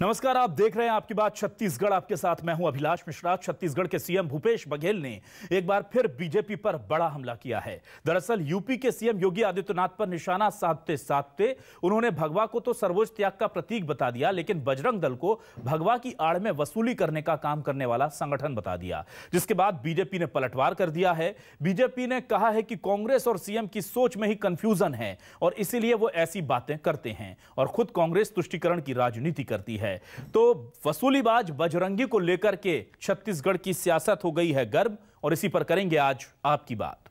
नमस्कार आप देख रहे हैं आपकी बात छत्तीसगढ़ आपके साथ मैं हूं अभिलाष मिश्रा छत्तीसगढ़ के सीएम भूपेश बघेल ने एक बार फिर बीजेपी पर बड़ा हमला किया है दरअसल यूपी के सीएम योगी आदित्यनाथ पर निशाना साधते साधते उन्होंने भगवा को तो सर्वोच्च त्याग का प्रतीक बता दिया लेकिन बजरंग दल को भगवा की आड़ में वसूली करने का काम करने वाला संगठन बता दिया जिसके बाद बीजेपी ने पलटवार कर दिया है बीजेपी ने कहा है कि कांग्रेस और सीएम की सोच में ही कंफ्यूजन है और इसीलिए वो ऐसी बातें करते हैं और खुद कांग्रेस तुष्टिकरण की राजनीति करती है है तो वसूलीबाज बजरंगी को लेकर के छत्तीसगढ़ की सियासत हो गई है गर्व और इसी पर करेंगे आज आपकी बात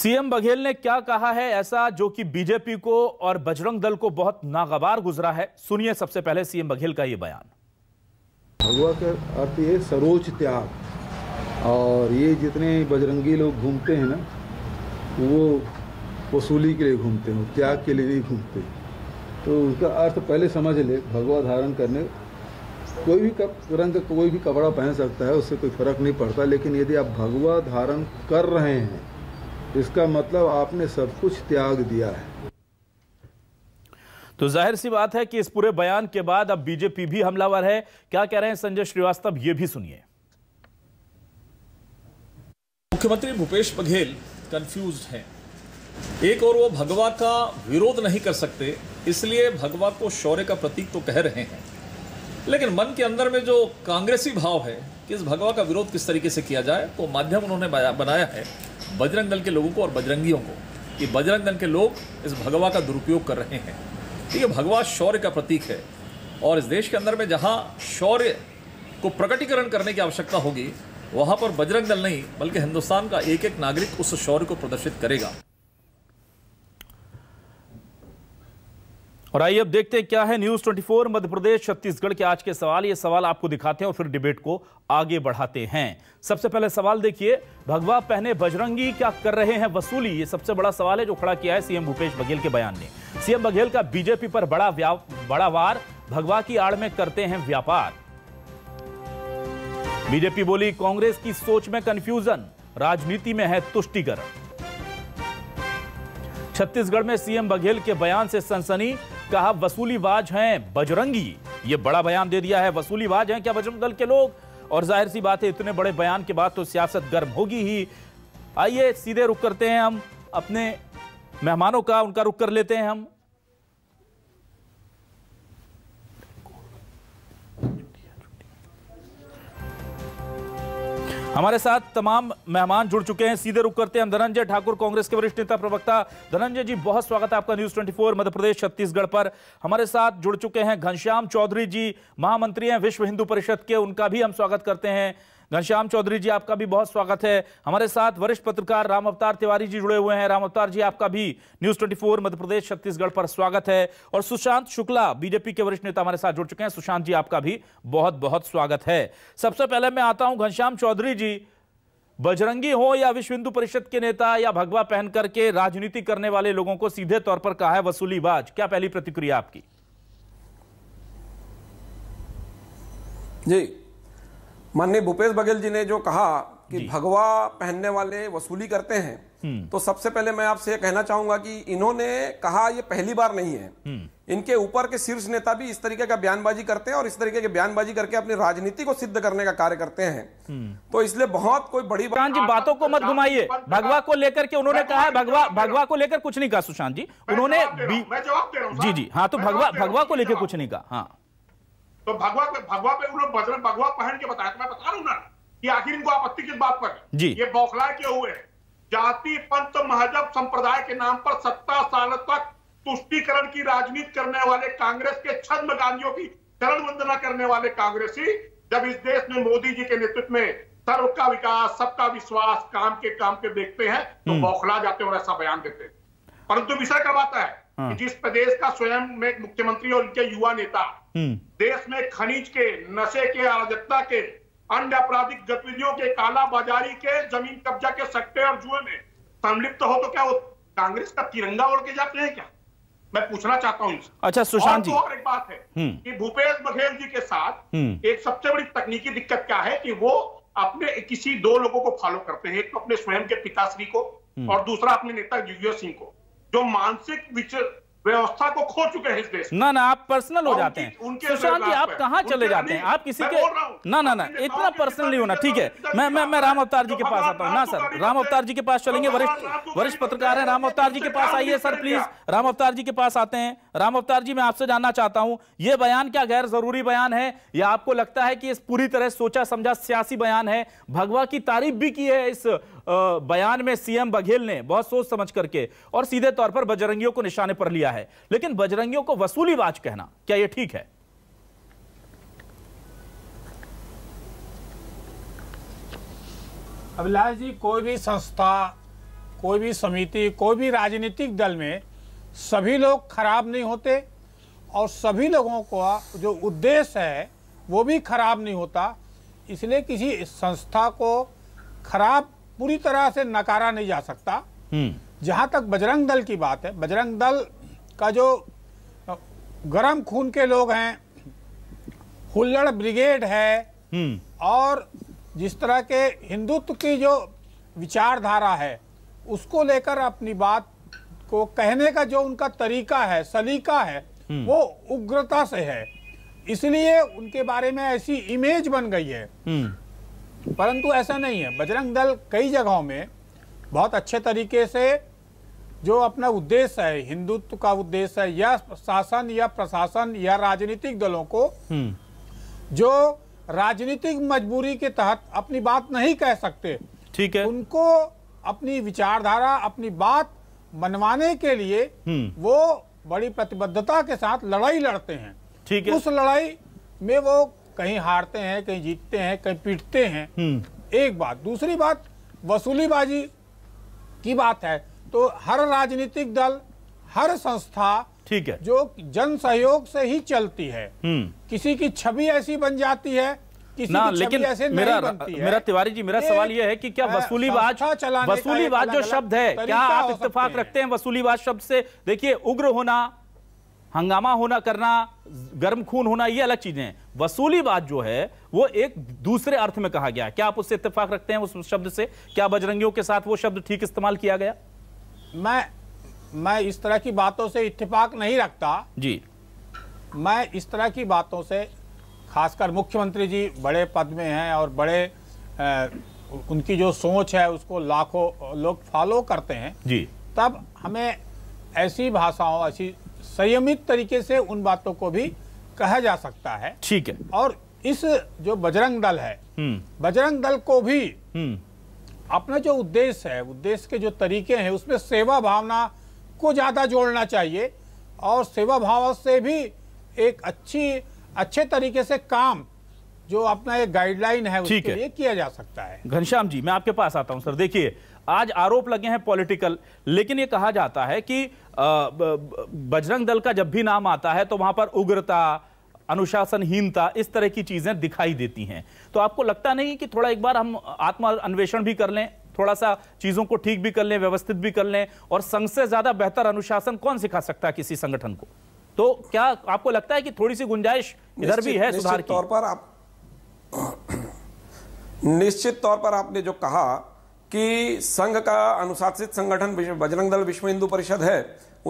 सीएम बघेल ने क्या कहा है ऐसा जो कि बीजेपी को और बजरंग दल को बहुत नागवार गुजरा है सुनिए सबसे पहले सीएम बघेल का यह बयान भगवा का अर्थ ये सरोज त्याग और ये जितने बजरंगी लोग घूमते हैं ना वो वसूली के लिए घूमते हैं त्याग के लिए नहीं घूमते तो उसका अर्थ पहले समझ ले भगवा धारण करने कोई भी कप रंग का कोई भी कपड़ा पहन सकता है उससे कोई फर्क नहीं पड़ता लेकिन यदि आप भगवा धारण कर रहे हैं इसका मतलब आपने सब कुछ त्याग दिया है तो जाहिर सी बात है कि इस पूरे बयान के बाद अब बीजेपी भी हमलावर है क्या कह रहे हैं संजय श्रीवास्तव ये भी सुनिए मुख्यमंत्री भूपेश बघेल कंफ्यूज हैं एक और वो भगवा का विरोध नहीं कर सकते इसलिए भगवा को शौर्य का प्रतीक तो कह रहे हैं लेकिन मन के अंदर में जो कांग्रेसी भाव है कि इस भगवा का विरोध किस तरीके से किया जाए तो माध्यम उन्होंने बनाया है बजरंग दल के लोगों को और बजरंगियों को कि बजरंग दल के लोग इस भगवा का दुरुपयोग कर रहे हैं तो ये भगवान शौर्य का प्रतीक है और इस देश के अंदर में जहाँ शौर्य को प्रकटीकरण करने की आवश्यकता होगी वहाँ पर बजरंग दल नहीं बल्कि हिंदुस्तान का एक एक नागरिक उस शौर्य को प्रदर्शित करेगा और आइए अब देखते हैं क्या है न्यूज 24 मध्य प्रदेश छत्तीसगढ़ के आज के सवाल ये सवाल आपको दिखाते हैं और फिर डिबेट को आगे बढ़ाते हैं सबसे पहले सवाल देखिए भगवा पहने बजरंगी क्या कर रहे हैं वसूली ये सबसे बड़ा सवाल है जो खड़ा किया है सीएम भूपेश बघेल के बयान ने सीएम बघेल का बीजेपी पर बड़ा बड़ा वार भगवा की आड़ में करते हैं व्यापार बीजेपी बोली कांग्रेस की सोच में कंफ्यूजन राजनीति में है तुष्टिकरण छत्तीसगढ़ में सीएम बघेल के बयान से सनसनी कहा वसूलीबाज हैं बजरंगी ये बड़ा बयान दे दिया है वसूलीबाज हैं क्या बजरंग दल के लोग और जाहिर सी बात है इतने बड़े बयान के बाद तो सियासत गर्म होगी ही आइए सीधे रुक करते हैं हम अपने मेहमानों का उनका रुक कर लेते हैं हम हमारे साथ तमाम मेहमान जुड़ चुके हैं सीधे रुक करते हैं धनंजय ठाकुर कांग्रेस के वरिष्ठ नेता प्रवक्ता धनंजय जी बहुत स्वागत है आपका न्यूज 24 मध्य प्रदेश छत्तीसगढ़ पर हमारे साथ जुड़ चुके हैं घनश्याम चौधरी जी महामंत्री हैं विश्व हिंदू परिषद के उनका भी हम स्वागत करते हैं घनश्याम चौधरी जी आपका भी बहुत स्वागत है हमारे साथ वरिष्ठ पत्रकार राम अवतार तिवारी जी जुड़े हुए हैं राम अवतार जी आपका भी news twenty four Madhya Pradesh Chhattisgarh पर स्वागत है और सुशांत शुक्ला बीजेपी के वरिष्ठ नेता हमारे साथ जुड़ चुके हैं सुशांत जी आपका भी बहुत बहुत स्वागत है सबसे पहले मैं आता हूं घनश्याम चौधरी जी बजरंगी हो या विश्व हिंदू परिषद के नेता या भगवा पहन करके राजनीति करने वाले लोगों को सीधे तौर पर कहा है वसूलीबाज क्या पहली प्रतिक्रिया आपकी जी माननीय भूपेश बघेल जी ने जो कहा कि भगवा पहनने वाले वसूली करते हैं हम्म। तो सबसे पहले मैं आपसे कहना चाहूंगा कि इन्होंने कहा यह पहली बार नहीं है हम्म। इनके ऊपर के शीर्ष नेता भी इस तरीके का बयानबाजी करते हैं और इस तरीके की बयानबाजी करके अपनी राजनीति को सिद्ध करने का कार्य करते हैं हम्म। तो इसलिए बहुत कोई बड़ी बात जी बातों को मत घुमाइए भगवा को लेकर के उन्होंने कहा है भगवा भगवा को लेकर कुछ नहीं कहा सुशांत जी उन्होंने जी जी हाँ तो भगवा भगवा को लेकर कुछ नहीं कहा हाँ तो भगवा पे भगवा पे उन्होंने बजरंग भगवा पहन के बताया तो मैं बता रहा ना कि आखिर इनको आपत्ति किस बात पर जी ये बौखलाए क्यों हुए जाति पंथ महजब संप्रदाय के नाम पर सत्ता साल तक तुष्टिकरण की राजनीति करने वाले कांग्रेस के छद्म गांधियों की चरण वंदना करने वाले कांग्रेसी जब इस देश में मोदी जी के नेतृत्व में सर्व का विकास सबका विश्वास काम के काम के देखते हैं तो हम्म। बौखला जाते और ऐसा बयान देते हैं परंतु विषय का बात है हाँ। कि जिस प्रदेश का स्वयं में मुख्यमंत्री और उनके युवा नेता हम्म। देश में खनिज के नशे के अराजकता के अन्य आपराधिक गतिविधियों के काला बाजारी के जमीन कब्जा के सट्टे और जुए में संलिप्त तो हो तो क्या वो कांग्रेस का तिरंगा ओढ़ के जाते हैं क्या मैं पूछना चाहता हूँ अच्छा सुशांत जी और तो एक बात है हम्म। कि भूपेश बघेल जी के साथ हम्म। एक सबसे बड़ी तकनीकी दिक्कत क्या है कि वो अपने किसी दो लोगों को फॉलो करते हैं एक तो अपने स्वयं के पिताश्री को और दूसरा अपने नेता दिग्विजय सिंह को जो मानसिक व्यवस्था को खो चुके हैं इस देश ना ना आप पर्सनल हो जाते हैं सुशांत जी आप कहाँ चले जाते हैं आप किसी के ना ना ना इतना पर्सनल नहीं होना ठीक है मैं मैं मैं राम अवतार जी के पास आता हूँ ना सर राम अवतार जी के पास चलेंगे वरिष्ठ वरिष्ठ पत्रकार हैं राम अवतार जी के पास आइए सर प्लीज राम अवतार जी के पास आते हैं राम अवतार जी मैं आपसे जानना चाहता हूँ ये बयान क्या गैर जरूरी बयान है या आपको लगता है कि इस पूरी तरह सोचा समझा सियासी बयान है भगवा की तारीफ भी की है इस बयान में सीएम बघेल ने बहुत सोच समझ करके और सीधे तौर पर बजरंगियों को निशाने पर लिया है लेकिन बजरंगियों को वसूलीबाज कहना क्या यह ठीक है अभिलाष जी कोई भी संस्था कोई भी समिति कोई भी राजनीतिक दल में सभी लोग खराब नहीं होते और सभी लोगों का जो उद्देश्य है वो भी खराब नहीं होता इसलिए किसी संस्था को खराब पूरी तरह से नकारा नहीं जा सकता हम्म। जहां तक बजरंग दल की बात है बजरंग दल का जो गरम खून के लोग हैं हुल्लड़ ब्रिगेड है हम्म। और जिस तरह के हिंदुत्व की जो विचारधारा है उसको लेकर अपनी बात को कहने का जो उनका तरीका है सलीका है हम्म। वो उग्रता से है इसलिए उनके बारे में ऐसी इमेज बन गई है परंतु ऐसा नहीं है बजरंग दल कई जगहों में बहुत अच्छे तरीके से जो अपना उद्देश्य है हिंदुत्व का उद्देश्य है या शासन या प्रशासन या राजनीतिक दलों को हम्म। जो राजनीतिक मजबूरी के तहत अपनी बात नहीं कह सकते ठीक है उनको अपनी विचारधारा अपनी बात मनवाने के लिए हम्म। वो बड़ी प्रतिबद्धता के साथ लड़ाई लड़ते हैं ठीक है उस लड़ाई में वो कहीं हारते हैं कहीं जीतते हैं कहीं पीटते हैं हम्म। एक बात दूसरी बात वसूलीबाजी की बात है तो हर राजनीतिक दल हर संस्था ठीक है जो जन सहयोग से ही चलती है हम्म। किसी की छवि ऐसी बन जाती है किसी ना लेकिन ऐसे मेरा मेरा तिवारी जी मेरा सवाल यह है कि क्या वसूलीबाज वसूलीबाज जो शब्द है क्या आप इतफाक रखते हैं वसूलीबाज शब्द से देखिए उग्र होना हंगामा होना करना गर्म खून होना ये अलग चीजें हैं वसूली बात जो है वो एक दूसरे अर्थ में कहा गया है क्या आप उससे इतफाक रखते हैं उस शब्द से क्या बजरंगियों के साथ वो शब्द ठीक इस्तेमाल किया गया मैं मैं इस तरह की बातों से इत्तेफाक नहीं रखता जी मैं इस तरह की बातों से खासकर मुख्यमंत्री जी बड़े पद में हैं और बड़े आ, उनकी जो सोच है उसको लाखों लोग फॉलो करते हैं जी तब हमें ऐसी भाषाओं ऐसी संयमित तरीके से उन बातों को भी कहा जा सकता है ठीक है और इस जो बजरंग दल है हम्म। बजरंग दल को भी हम्म। अपना जो उद्देश्य है उद्देश्य के जो तरीके हैं उसमें सेवा भावना को ज़्यादा जोड़ना चाहिए और सेवा भाव से भी एक अच्छी अच्छे तरीके से काम जो अपना एक गाइडलाइन है ठीक है किया जा सकता है घनश्याम जी मैं आपके पास आता हूँ सर देखिए आज आरोप लगे हैं पॉलिटिकल लेकिन ये कहा जाता है कि बजरंग दल का जब भी नाम आता है तो वहां पर उग्रता अनुशासनहीनता इस तरह की चीजें दिखाई देती हैं तो आपको लगता नहीं कि थोड़ा एक बार हम आत्म अन्वेषण भी कर लें थोड़ा सा चीजों को ठीक भी कर लें व्यवस्थित भी कर लें और संघ से ज्यादा बेहतर अनुशासन कौन सिखा सकता है किसी संगठन को तो क्या आपको लगता है कि थोड़ी सी गुंजाइश इधर भी है सुधार तौर पर आप निश्चित तौर पर आपने जो कहा कि संघ का अनुशासित संगठन बजरंग दल विश्व हिंदू परिषद है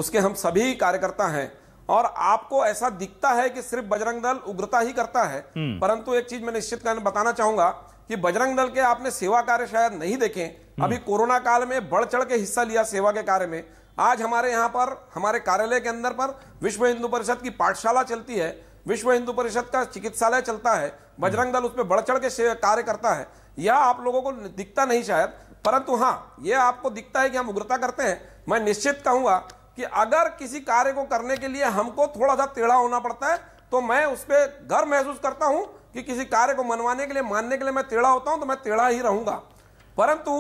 उसके हम सभी कार्यकर्ता हैं और आपको ऐसा दिखता है कि सिर्फ बजरंग दल उग्रता ही करता है हम्म। परंतु एक चीज मैं निश्चित बताना चाहूंगा कि बजरंग दल के आपने सेवा कार्य शायद नहीं देखे हम्म। अभी कोरोना काल में बढ़ चढ़ के हिस्सा लिया सेवा के कार्य में आज हमारे यहाँ पर हमारे कार्यालय के अंदर पर विश्व हिंदू परिषद की पाठशाला चलती है विश्व हिंदू परिषद का चिकित्सालय चलता है बजरंग दल उसमें बढ़ चढ़ के कार्य करता है यह आप लोगों को दिखता नहीं शायद परंतु हाँ यह आपको दिखता है कि हम उग्रता करते हैं मैं निश्चित कहूंगा कि अगर किसी कार्य को करने के लिए हमको थोड़ा सा टेढ़ा होना पड़ता है तो मैं उस पर गर्व महसूस करता हूं कि किसी कार्य को मनवाने के लिए मानने के लिए मैं टेढ़ा होता हूं तो मैं टेढ़ा ही रहूंगा परंतु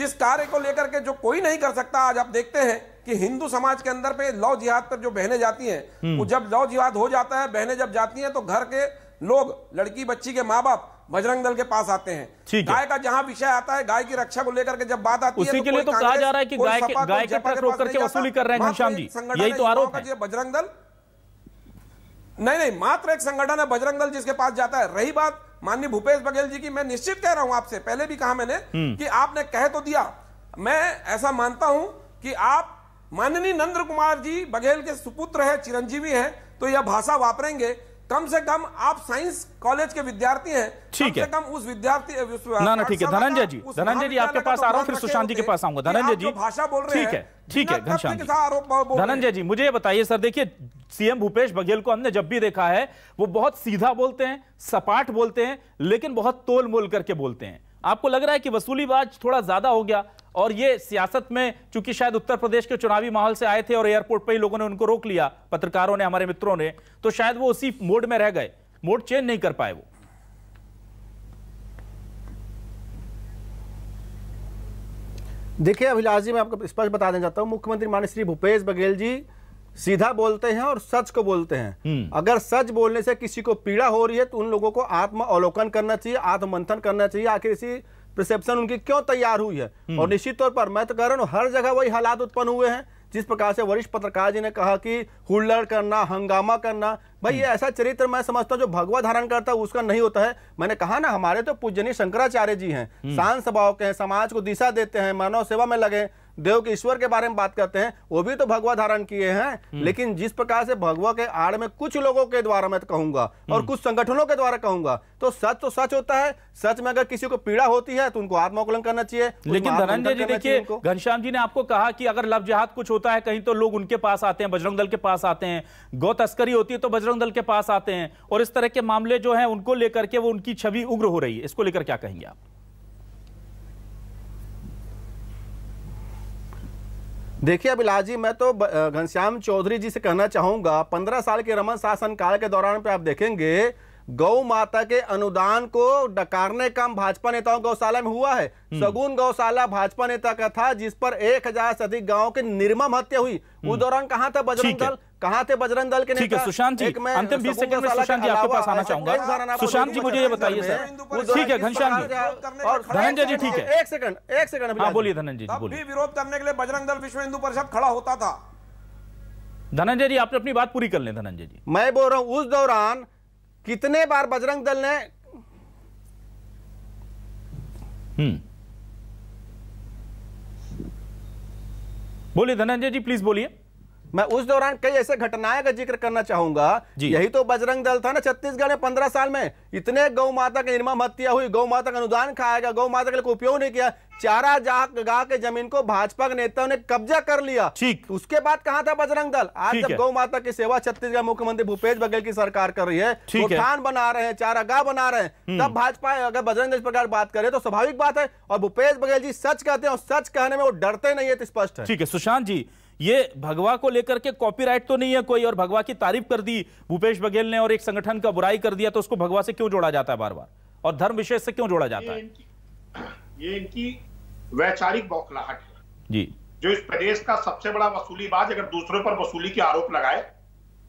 जिस कार्य को लेकर के जो कोई नहीं कर सकता आज आप देखते हैं कि हिंदू समाज के अंदर पे लव जिहाद पर जो बहने जाती हैं हम्म। वो जब लव जिहाद हो जाता है बहने जब जाती हैं तो घर के लोग लड़की बच्ची के माँ बाप बजरंग दल के पास आते हैं गाय का जहाँ विषय आता है गाय की रक्षा को लेकर के जब बात आती उसी है तो के लिए तो कहा जा रहा है कि गाय के गाय के ट्रक रोक करके वसूली कर रहे हैं घनश्याम जी यही तो आरोप है बजरंग दल नहीं नहीं मात्र एक संगठन है बजरंग दल जिसके पास जाता है रही बात माननीय भूपेश बघेल जी की मैं निश्चित कह रहा हूं आपसे पहले भी कहा मैंने हम्म। की आपने कह तो दिया मैं ऐसा मानता हूं कि आप माननीय नंद्र कुमार जी बघेल के सुपुत्र है चिरंजीवी है तो यह भाषा वापरेंगे कम से कम आप साइंस कॉलेज के विद्यार्थी हैं ठीक है कम उस विद्यार्थी ना ना ठीक है धनंजय जी धनंजय जी आपके पास आ रहा हूँ फिर सुशांत जी के पास आऊंगा धनंजय जी भाषा बोल रहे ठीक है ठीक है घनश्याम धनंजय जी मुझे बताइए सर देखिए सीएम भूपेश बघेल को हमने जब भी देखा है वो बहुत सीधा बोलते हैं सपाट बोलते हैं लेकिन बहुत तोल मोल करके बोलते हैं आपको लग रहा है कि वसूलीबाज थोड़ा ज्यादा हो गया और ये सियासत में चूंकि शायद उत्तर प्रदेश के चुनावी माहौल से आए थे और एयरपोर्ट पर ही लोगों ने उनको रोक लिया पत्रकारों ने हमारे मित्रों ने तो शायद वो उसी मोड में रह गए मोड चेंज नहीं कर पाए वो देखिए अभिलाष जी मैं आपको स्पष्ट बता देना चाहता हूं मुख्यमंत्री माननीय श्री भूपेश बघेल जी सीधा बोलते हैं और सच को बोलते हैं हम्म। अगर सच बोलने से किसी को पीड़ा हो रही है तो उन लोगों को आत्म अवलोकन करना चाहिए आत्ममंथन करना चाहिए आखिर इसी प्रसेप्शन उनकी क्यों तैयार हुई है हम्म। और निश्चित तौर पर मैं तो कह रहा हूँ हर जगह वही हालात उत्पन्न हुए हैं जिस प्रकार से वरिष्ठ पत्रकार जी ने कहा कि हुल्लड़ करना हंगामा करना भाई हम्म। ये ऐसा चरित्र मैं समझता हूँ जो भगवा धारण करता है उसका नहीं होता है मैंने कहा ना हमारे तो पूजनी शंकराचार्य जी हैं हम्म। शांत स्वभाव के हैं समाज को दिशा देते हैं मानव सेवा में लगे देव के ईश्वर के बारे में बात करते हैं वो भी तो भगवा धारण किए हैं हम्म। लेकिन जिस प्रकार से भगवा के आड़ में कुछ लोगों के द्वारा मैं तो कहूंगा और हम्म। कुछ संगठनों के द्वारा कहूंगा तो सच तो सच होता है सच में अगर किसी को पीड़ा होती है तो उनको आत्माकुलन करना चाहिए लेकिन धनंजय जी देखिए घनश्याम जी ने आपको कहा कि अगर लव जहाद कुछ होता है कहीं तो लोग उनके पास आते हैं बजरंग दल के पास आते हैं गौ तस्करी होती है तो बजरंग दल के पास आते हैं और इस तरह के मामले जो है उनको लेकर के वो उनकी छवि उग्र हो रही है इसको लेकर क्या कहेंगे आप देखिए अभिलाष जी मैं तो घनश्याम चौधरी जी से कहना चाहूँगा पंद्रह साल के रमन शासन काल के दौरान पे आप देखेंगे गौ माता के अनुदान को डकारने काम भाजपा नेताओं गौशाला में हुआ है हम्म। सगुन गौशाला भाजपा नेता का था जिस पर एक हजार से अधिक गाँव की निर्मम हत्या हुई उस हम्म। दौरान कहाँ था बजरंग दल कहां थे बजरंग दल के नेता सुशांत जी अंतिम बीस सेकंड में सुशांत जी आपके पास आना चाहूंगा सुशांत जी मुझे ये बताइए सर ठीक है घनश्याम जी और धनंजय जी ठीक है एक सेकंड एक सेकंड आप हाँ, बोलिए धनंजय जी बोलिए विरोध करने के लिए बजरंग दल विश्व हिंदू परिषद खड़ा होता था धनंजय जी आपने अपनी बात पूरी कर ले धनंजय जी मैं बोल रहा हूँ उस दौरान कितने बार बजरंग दल ने हम्म बोलिए धनंजय जी प्लीज बोलिए मैं उस दौरान कई ऐसे घटनाएं का जिक्र करना चाहूंगा यही तो बजरंग दल था ना छत्तीसगढ़ में पंद्रह साल में इतने गौ माता के निर्माण हत्या हुई गौ माता का अनुदान खाया गया गौ माता के लिए उपयोग नहीं किया चारा जा गा के जमीन को भाजपा के नेताओं ने कब्जा कर लिया ठीक उसके बाद कहा था बजरंग दल आज जब गौ माता की सेवा छत्तीसगढ़ मुख्यमंत्री भूपेश बघेल की सरकार कर रही है उठान बना रहे हैं गा बना रहे हैं हम्म। तब भाजपा अगर बजरंग दल प्रकार बात करे तो स्वाभाविक बात है और भूपेश बघेल जी सच कहते हैं और सच कहने में वो डरते नहीं है तो स्पष्ट है ठीक है सुशांत जी ये भगवा को लेकर के कॉपीराइट तो नहीं है कोई और भगवा की तारीफ कर दी भूपेश बघेल ने और एक संगठन का बुराई कर दिया तो उसको भगवा से क्यों जोड़ा जाता है बार बार और धर्म विशेष से क्यों जोड़ा जाता है ये इनकी वैचारिक बौखलाहट है जी जो इस प्रदेश का सबसे बड़ा वसूलीबाज अगर दूसरों पर वसूली के आरोप लगाए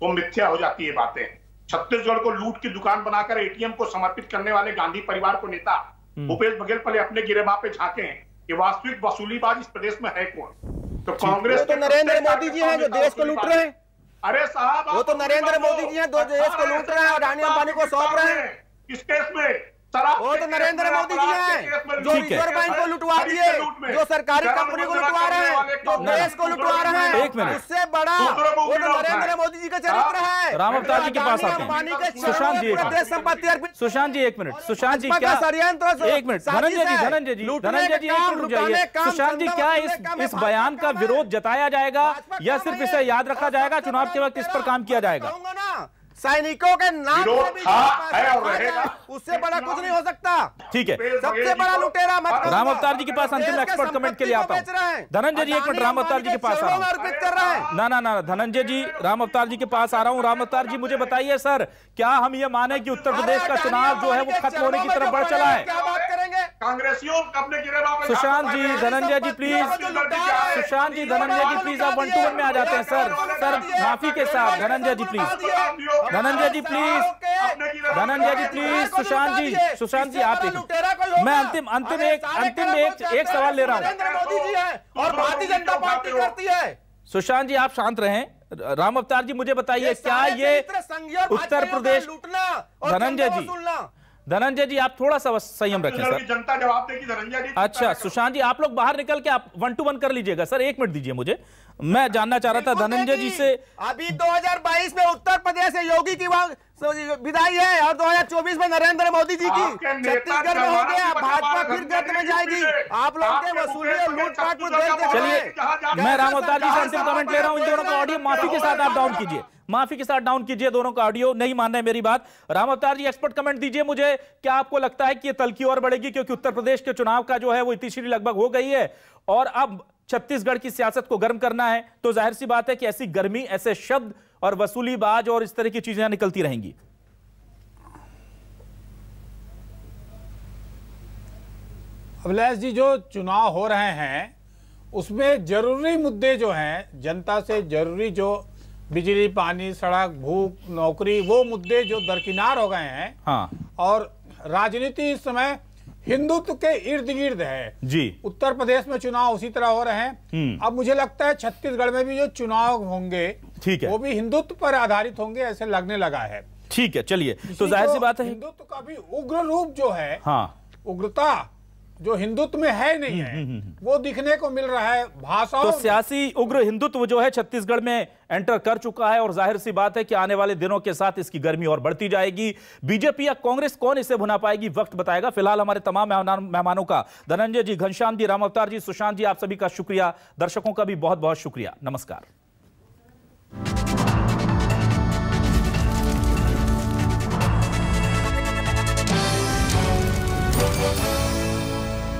तो मिथ्या हो जाती है बातें छत्तीसगढ़ को लूट की दुकान बनाकर एटीएम को समर्पित करने वाले गांधी परिवार को नेता हम्म। भूपेश बघेल पहले अपने गिरेबा पे झांके हैं कि वास्तविक वसूलीबाज इस प्रदेश में है कौन तो कांग्रेस तो नरेंद्र मोदी जी हैं जो देश को लूट रहे हैं अरे साहब वो तो नरेंद्र मोदी जी हैं जो देश को लूट रहे हैं और रानी अंबानी को सौंप रहे हैं इस केस में वो तो नरेंद्र मोदी जी हैं जो रिजर्व बैंक को लुटवा दिए जो सरकारी कंपनी को लुटवा रहे हैं जो देश को लुटवा रहे हैं एक मिनट उससे बड़ा वो तो नरेंद्र मोदी जी का चरित्र हाँ। है राम अवतार जी के पास आते हैं सुशांत जी देश संपत्ति सुशांत जी एक मिनट सुशांत जी क्या षडयंत्र एक मिनट धनंजय जी धनंजय जी धनंजय जी जाइए सुशांत जी क्या इस बयान का विरोध जताया जाएगा या सिर्फ इसे याद रखा जाएगा चुनाव के वक्त इस पर काम किया जाएगा सैनिकों के नाम भी उससे बड़ा कुछ नहीं हो सकता ठीक है सबसे बड़ा लुटेरा मत राम अवतार जी के पास अंतिम एक्सपर्ट कमेंट के लिए आता हूँ धनंजय जी एक मिनट राम अवतार जी के पास आ रहा हूँ ना ना ना धनंजय जी राम अवतार जी के पास आ रहा हूँ राम अवतार जी मुझे बताइए सर क्या हम ये माने की उत्तर प्रदेश का चुनाव जो है वो खत्म होने की तरफ बढ़ चला है कांग्रेसियों गिरे बाबा सुशांत जी धनंजय जी प्लीज सुशांत जी धनंजय जी प्लीज आप वन टू वन में आ जाते हैं सर सर माफी के साथ Dhananjay ji please Dhananjay ji please Dhananjay ji please Sushant ji Sushant ji आप मैं अंतिम अंतिम एक अंतिम एक अच्छा एक सवाल ले रहा हूँ और भारतीय जनता पार्टी करती है सुशांत जी आप शांत रहें राम अवतार जी मुझे बताइए क्या ये उत्तर प्रदेश धनंजय जी धनंजय जी आप थोड़ा सा संयम रखें सर जनता जवाब देगी धनंजय जी अच्छा सुशांत जी आप लोग बाहर निकल के आप वन टू वन कर लीजिएगा सर एक मिनट दीजिए मुझे मैं जानना चाह रहा था धनंजय जी से अभी 2022 में उत्तर प्रदेश से योगी की विदाई है और 2024 में नरेंद्र मोदी जी की छत्तीसगढ़ में हो गया भाजपा फिर गर्द में जाएगी आप लोग के वसूली और लूटपाट को चलिए मैं राम अवतार जी से अंतिम कमेंट ले रहा हूँ इन दोनों को ऑडियो माफी के साथ आप डाउन कीजिए माफी के साथ डाउन कीजिए दोनों का ऑडियो नहीं मान रहे मेरी बात राम अवतार जी एक्सपर्ट कमेंट दीजिए मुझे क्या आपको लगता है कि ये तलकी और बढ़ेगी क्योंकि उत्तर प्रदेश के चुनाव का जो है वो इतिश्री लगभग हो गई है और अब छत्तीसगढ़ की सियासत को गर्म करना है तो जाहिर सी बात है कि ऐसी गर्मी ऐसे शब्द और वसूलीबाज और इस तरह की चीजें निकलती रहेंगी अभिलाष जी जो चुनाव हो रहे हैं उसमें जरूरी मुद्दे जो हैं जनता से जरूरी जो बिजली पानी सड़क भूख नौकरी वो मुद्दे जो दरकिनार हो गए हैं हाँ और राजनीति इस समय हिंदुत्व के इर्द गिर्द है जी उत्तर प्रदेश में चुनाव उसी तरह हो रहे हैं हम्म। अब मुझे लगता है छत्तीसगढ़ में भी जो चुनाव होंगे ठीक है वो भी हिंदुत्व पर आधारित होंगे ऐसे लगने लगा है ठीक है चलिए तो जाहिर सी बात है हिंदुत्व का भी उग्र रूप जो है हाँ उग्रता जो हिंदुत्व में है नहीं है हम्म, हम्म, हम्म, वो दिखने को मिल रहा है भाषा तो सियासी उग्र हिंदुत्व जो है छत्तीसगढ़ में एंटर कर चुका है और जाहिर सी बात है कि आने वाले दिनों के साथ इसकी गर्मी और बढ़ती जाएगी बीजेपी या कांग्रेस कौन इसे भुना पाएगी वक्त बताएगा फिलहाल हमारे तमाम मेहमानों का धनंजय जी घनश्याम जी राम अवतार जी सुशांत जी आप सभी का शुक्रिया दर्शकों का भी बहुत बहुत शुक्रिया नमस्कार